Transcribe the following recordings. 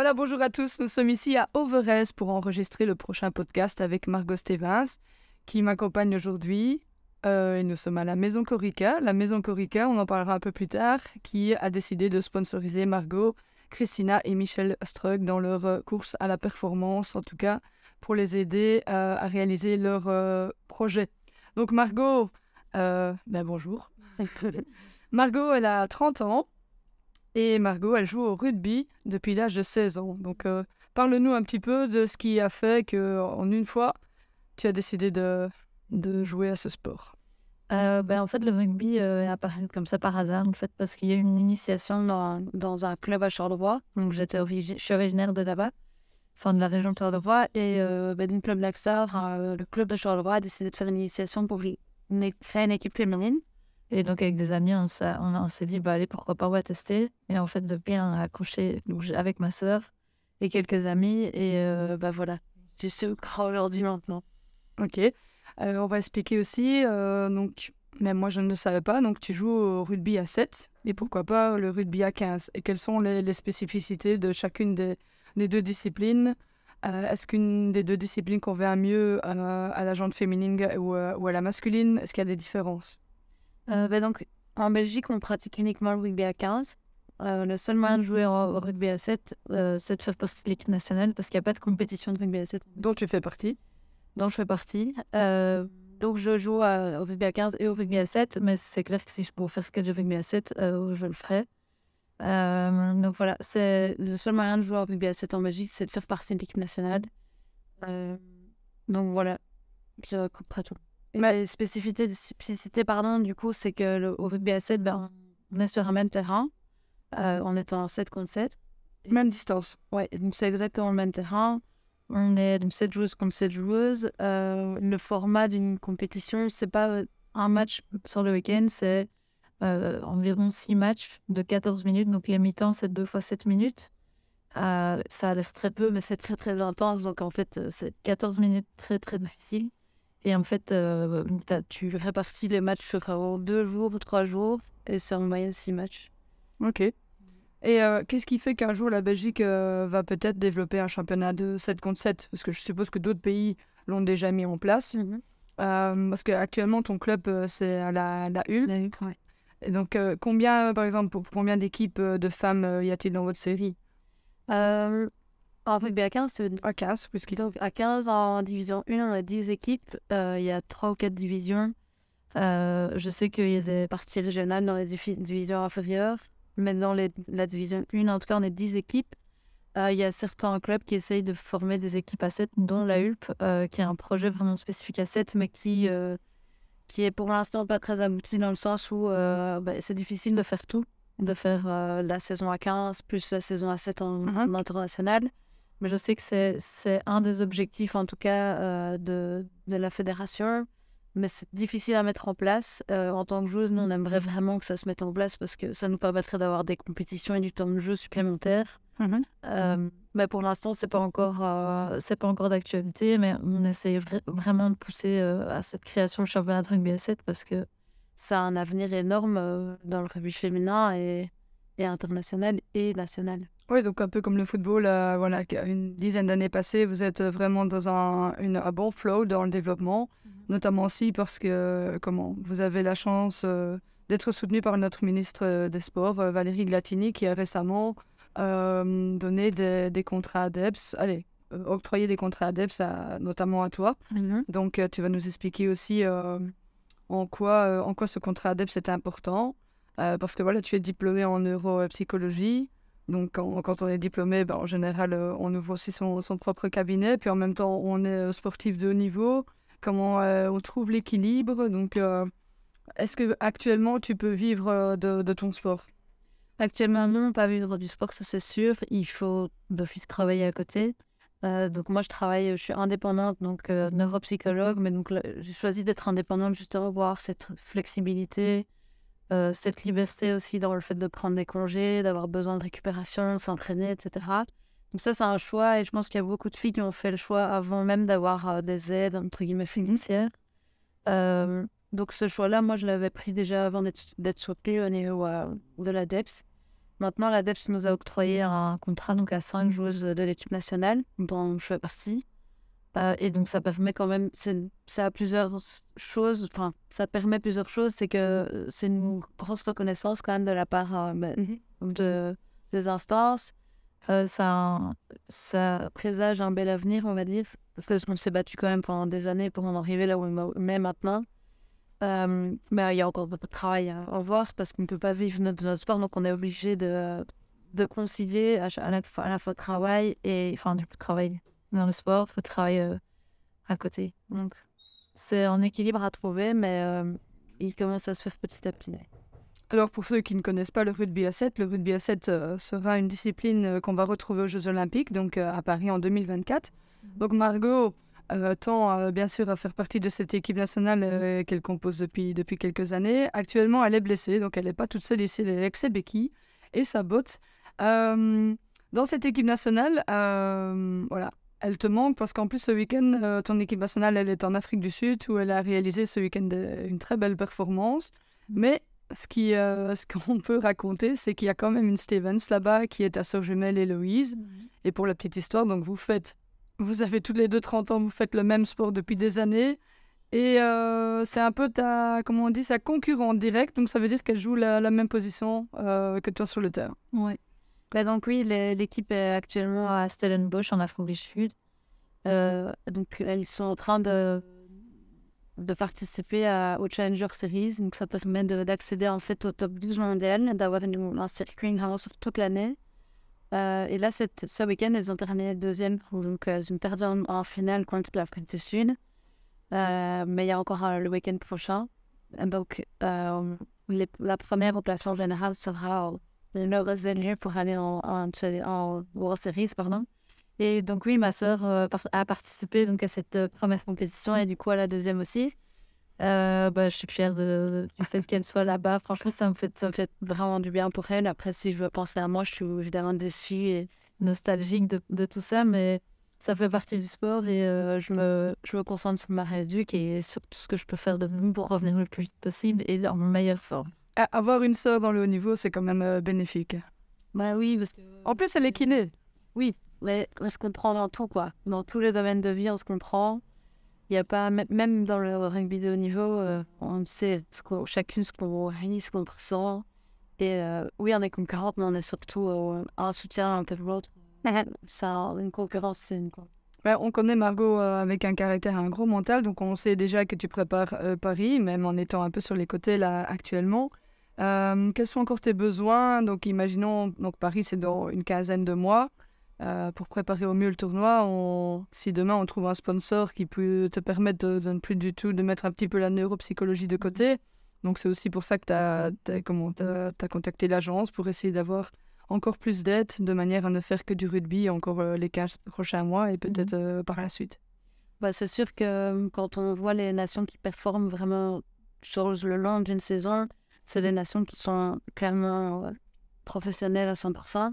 Voilà, bonjour à tous. Nous sommes ici à Overest pour enregistrer le prochain podcast avec Margot Stevens, qui m'accompagne aujourd'hui. Euh, et nous sommes à la Maison Corica. La Maison Corica, on en parlera un peu plus tard, qui a décidé de sponsoriser Margot, Christina et Michel Strug dans leur euh, course à la performance, en tout cas pour les aider euh, à réaliser leur projet. Donc Margot, ben bonjour. Margot, elle a 30 ans. Et Margot, elle joue au rugby depuis l'âge de 16 ans. Donc, euh, parle-nous un petit peu de ce qui a fait que, en une fois, tu as décidé de, de jouer à ce sport. Euh, ben, en fait, le rugby euh, est apparu comme ça par hasard, en fait, parce qu'il y a eu une initiation dans, dans un club à Charlevoix. Donc, j'étais je suis originaire de là-bas, enfin de la région de Charlevoix. Et ben, le club Laxar, le club de Charlevoix a décidé de faire une initiation pour faire une équipe féminine. Et donc, avec des amis, on, s'est dit, bah, allez, pourquoi pas, on va tester. Et en fait, depuis, on a accroché avec ma sœur et quelques amis. Et ben bah, voilà. Tu sais au aujourd'hui maintenant. Ok. Euh, on va expliquer aussi. Euh, donc, même moi, je ne le savais pas. Donc, tu joues au rugby à 7 et pourquoi pas le rugby à 15. Et quelles sont les, spécificités de chacune des, deux disciplines Est-ce qu'une des deux disciplines convient mieux à la jante féminine ou à la masculine Est-ce qu'il y a des différences euh, bah, donc, en Belgique, on pratique uniquement le rugby à 15. Euh, le seul moyen de jouer mhm. au rugby à 7, euh, c'est de faire partie de l'équipe nationale parce qu'il n'y a pas de compétition de rugby à 7. Dont tu fais partie Donc je fais partie. donc, je joue au rugby à 15 et au rugby à 7, mais c'est clair que si je pouvais faire que du rugby à 7, je le ferais. donc voilà, c'est le seul moyen de jouer au rugby à 7 en Belgique, c'est de faire partie de l'équipe nationale. donc voilà, je couperai tout. Ma spécificité, du coup, c'est que le, au rugby à 7, ben, on est sur un même terrain. en euh, on est en 7 contre 7. Même distance. donc c'est exactement le même terrain. On est donc 7 joueuses contre 7 joueuses. Euh, le format d'une compétition, c'est pas euh, un match sur le week-end, c'est environ 6 matchs de 14 minutes. Donc les mi-temps, c'est 2 fois 7 minutes. ça a l'air très peu, mais c'est très très intense. Donc en fait, c'est 14 minutes très très difficile. Et en fait, euh, tu répartis les matchs en deux jours, trois jours, et c'est en moyenne six matchs. Ok. Et euh, qu'est-ce qui fait qu'un jour la Belgique euh, va peut-être développer un championnat de 7 contre 7 Parce que je suppose que d'autres pays l'ont déjà mis en place. Mhm. parce qu'actuellement, ton club, c'est à la, la La oui. Et donc, combien, par exemple, pour combien d'équipes de femmes y a-t-il dans votre série en rugby à 15, c'est à 15, à 15, en division 1, on a 10 équipes. Euh, il y a 3 ou 4 divisions. Euh, je sais qu'il y a des parties régionales dans les divisions inférieures. Mais dans la division 1, en tout cas, on est 10 équipes. Euh, il y a certains clubs qui essayent de former des équipes à 7, dont la HULP, qui a un projet vraiment spécifique à 7, mais qui, qui est pour l'instant pas très abouti dans le sens où ben, c'est difficile de faire tout, de faire la saison à 15 plus la saison à 7 en, en ah, international. Mais je sais que c'est un des objectifs, en tout cas, euh, de, la fédération. Mais c'est difficile à mettre en place. Euh, en tant que joueuse, nous, on aimerait mhm. vraiment que ça se mette en place parce que ça nous permettrait d'avoir des compétitions et du temps de jeu supplémentaire. Mhm. Euh, mhm. mais pour l'instant, c'est pas encore, c'est pas encore d'actualité. Mais on essaie vraiment de pousser à cette création du championnat de rugby à 7 parce que ça a un avenir énorme dans le rugby féminin et, et international et national. Oui, donc un peu comme le football, euh, voilà, une dizaine d'années passées, vous êtes euh, vraiment dans un, bon flow dans le développement, mhm. notamment aussi parce que euh, comment vous avez la chance d'être soutenu par notre ministre des Sports, Valérie Glatini, qui a récemment donné des, contrats ADEPS, allez, octroyé des contrats ADEPS, notamment à toi. Mhm. Donc tu vas nous expliquer aussi en, quoi, en quoi ce contrat ADEPS est important, parce que voilà, tu es diplômé en neuropsychologie. Donc, quand, on est diplômé, ben, en général, euh, on ouvre aussi son, son, propre cabinet. Puis en même temps, on est euh, sportif de haut niveau. Comment euh, on trouve l'équilibre Donc, est-ce que actuellement tu peux vivre de, de ton sport Actuellement, non, pas vivre du sport, ça c'est sûr. Il faut d'office travailler à côté. donc moi, je travaille, je suis indépendante, donc neuropsychologue, mais donc j'ai choisi d'être indépendante juste pour avoir cette flexibilité, euh, cette liberté aussi dans le fait de prendre des congés, d'avoir besoin de récupération, de s'entraîner, etc. Donc ça, c'est un choix et je pense qu'il y a beaucoup de filles qui ont fait le choix avant même d'avoir euh, des aides, entre guillemets, financières. Euh, donc ce choix-là, moi, je l'avais pris déjà avant d'être soutenue au niveau de l'ADEPS. Maintenant, l'ADEPS nous a octroyé un contrat donc à cinq mmh. joueuses de l'équipe nationale, dont je fais partie et donc ça permet quand même, ça a plusieurs choses, enfin ça permet plusieurs choses, c'est que c'est une mmh. grosse reconnaissance quand même de la part ben, mmh de, des instances. ça, ça présage un bel avenir, on va dire, parce qu'on s'est battu quand même pendant des années pour en arriver là où on est maintenant. mais il y a encore beaucoup de travail à voir parce qu'on ne peut pas vivre notre, notre sport, donc on est obligé de, de concilier à, la, à la fois travail et enfin du travail dans le sport, faut travailler euh, à côté. Donc, c'est un équilibre à trouver, mais euh, il commence à se faire petit à petit. Alors, pour ceux qui ne connaissent pas le rugby à 7, le rugby à 7 euh, sera une discipline qu'on va retrouver aux Jeux Olympiques, donc à Paris en 2024. Mhm. Donc, Margot tend bien sûr à faire partie de cette équipe nationale mhm. qu'elle compose depuis, depuis quelques années. Actuellement, elle est blessée, donc elle n'est pas toute seule ici, elle est avec ses béquilles et sa botte. dans cette équipe nationale, voilà, elle te manque parce qu'en plus ce week-end, euh, ton équipe nationale, elle est en Afrique du Sud où elle a réalisé ce week-end euh, une très belle performance. Mm. Mais ce qui, euh, ce qu'on peut raconter, c'est qu'il y a quand même une Stevens là-bas qui est ta sœur jumelle Héloïse. Mm. Et pour la petite histoire, donc vous faites, vous avez toutes les deux 30 ans, vous faites le même sport depuis des années. Et c'est un peu ta, comment on dit, sa concurrente directe. Donc ça veut dire qu'elle joue la, même position que toi sur le terrain. Oui. Bah, donc oui, l'équipe est euh, actuellement à Stellenbosch en Afrique du Sud. Euh, donc elles sont en train de, de participer à, au Challenger Series. Donc ça permet d'accéder en fait au top 12 mondial, d'avoir un circuit sur toute l'année. Euh, et là, ce week-end, elles ont terminé deuxième. Donc elles ont perdu en, finale contre l'Afrique du Sud. mais il y a encore le week-end prochain. Donc la première au placement général sera le heureuse pour aller en, en, en World Series. Pardon. Et donc oui, ma sœur euh, a participé donc, à cette euh, première compétition et du coup à la deuxième aussi. Euh, bah, je suis fière de, du fait qu'elle soit là-bas. Franchement, ça me, fait, ça me fait vraiment du bien pour elle. Après, si je veux penser à moi, je suis évidemment déçue et nostalgique de, tout ça, mais ça fait partie du sport et je, me, je me concentre sur ma réduction et sur tout ce que je peux faire de mieux pour revenir le plus vite possible et en meilleure forme avoir une sœur dans le haut niveau, c'est quand même euh, bénéfique. Bah oui, parce que... En plus, elle est kiné. Oui, mais on se comprend dans tout, quoi. Dans tous les domaines de vie, on se comprend. Il y a pas, même dans le rugby de haut niveau, euh, on sait ce chacune ce qu'on réalise, ce qu'on ressent. Et euh, oui, on est concurrente, mais on est surtout un soutien un peu l'autre. Ça, une concurrence, c'est une bah, on connaît Margot avec un caractère, un gros mental, donc on sait déjà que tu prépares Paris, même en étant un peu sur les côtés là actuellement. Euh, quels sont encore tes besoins Donc, imaginons, donc Paris, c'est dans une quinzaine de mois. Euh, pour préparer au mieux le tournoi, si demain on trouve un sponsor qui peut te permettre de, ne plus du tout de mettre un petit peu la neuropsychologie de côté, donc c'est aussi pour ça que tu as, contacté l'agence pour essayer d'avoir encore plus d'aide de manière à ne faire que du rugby encore euh, les 15 prochains mois et peut-être mhm. par la suite. Bah, c'est sûr que hum, quand on voit les nations qui performent vraiment sur le long d'une saison, c'est des nations qui sont clairement euh, professionnelles à 100%.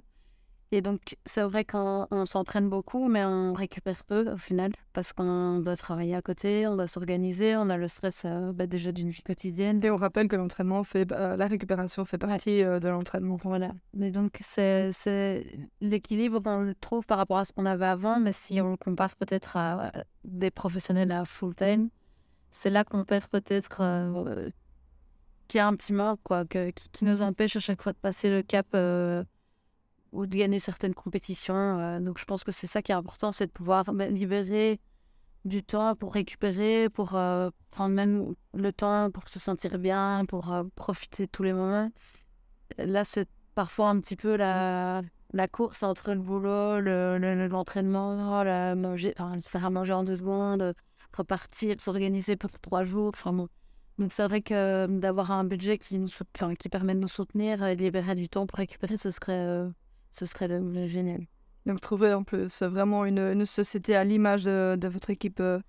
Et donc, c'est vrai qu'on s'entraîne beaucoup, mais on récupère peu au final, parce qu'on doit travailler à côté, on doit s'organiser, on a le stress euh, bah, déjà d'une vie quotidienne. Et on rappelle que l'entraînement fait, bah, euh, la récupération fait partie de l'entraînement. Voilà. Mais donc, c'est l'équilibre qu'on trouve par rapport à ce qu'on avait avant, mais si on le compare peut-être à des professionnels à full time, c'est là qu'on perd peut-être qui est a un petit mort, quoi, que, qui, nous empêche à chaque fois de passer le cap euh, ou de gagner certaines compétitions. Euh. donc je pense que c'est ça qui est important, c'est de pouvoir libérer du temps pour récupérer, pour euh, prendre même le temps pour se sentir bien, pour profiter de tous les moments. Là, c'est parfois un petit peu la, la course entre le boulot, l'entraînement, la manger, se faire à manger en deux secondes, repartir, s'organiser pour trois jours. Enfin, bon donc c'est vrai que d'avoir un budget qui, nous, enfin, qui permet de nous soutenir euh, et de libérer du temps pour récupérer, ce serait, euh, ce serait le, génial. Donc trouver en plus vraiment une, société à l'image de, votre équipe euh,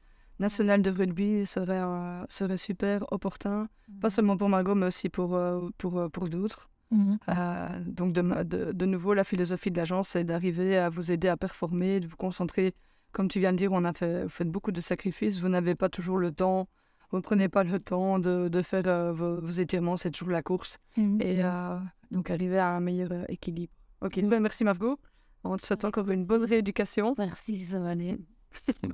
nationale de rugby serait, serait super opportun, pas mmh. seulement pour Margot, mais aussi pour, pour, pour d'autres. Mmh. donc de, de, nouveau, la philosophie de l'agence, c'est d'arriver à vous aider à performer, de vous concentrer. Comme tu viens de dire, on a fait, vous faites beaucoup de sacrifices, vous n'avez pas toujours le temps vous ne prenez pas le temps de, de faire euh, vos, étirements, c'est toujours la course. Mm-hmm. Et euh, donc arriver à un meilleur euh, équilibre. Ok, mm. ben, merci Margot. On te souhaite encore une bonne rééducation. Merci, ça va aller.